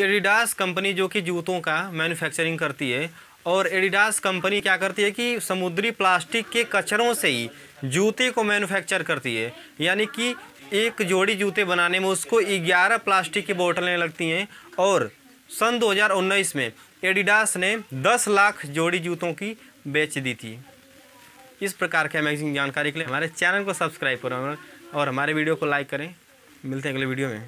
Adidas company जो कि जूतों का मैन्युफैक्चरिंग करती है और एडिडास कंपनी क्या करती है कि समुद्री प्लास्टिक के कचरों से ही जूते को मैन्युफैक्चर करती है यानी कि एक जोड़ी जूते बनाने में उसको 11 प्लास्टिक की बोतलें लगती हैं और सन 2019 में एडिडास ने 10 लाख जोड़ी जूतों की बेच दी थी इस प्रकार के अमेजिंग जानकारी के लिए हमारे चैनल को सब्सक्राइब करें और हमारे वीडियो को लाइक करें मिलते हैं अगले वीडियो में